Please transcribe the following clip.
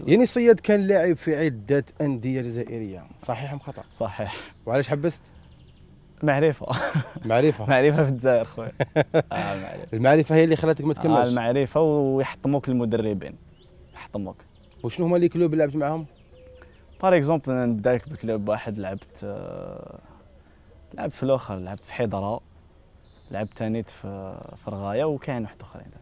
يعني صياد كان لاعب في عده انديه جزائريه صحيح ام خطا صحيح وعلاش حبست معرفه معرفه معرفه في الجزائر خويا آه المعرفة. المعرفه هي اللي خلاتك ما آه، تكملش آه المعرفه ويحطموك المدربين يحطموك وشنو هما لي كلوب اللي لعبت معاهم بار اكزومبل نبداك بكلوب واحد لعبت آه لعبت في الاخر لعبت في حضره لعبت ثاني في في الغايه وكاين واحد اخرين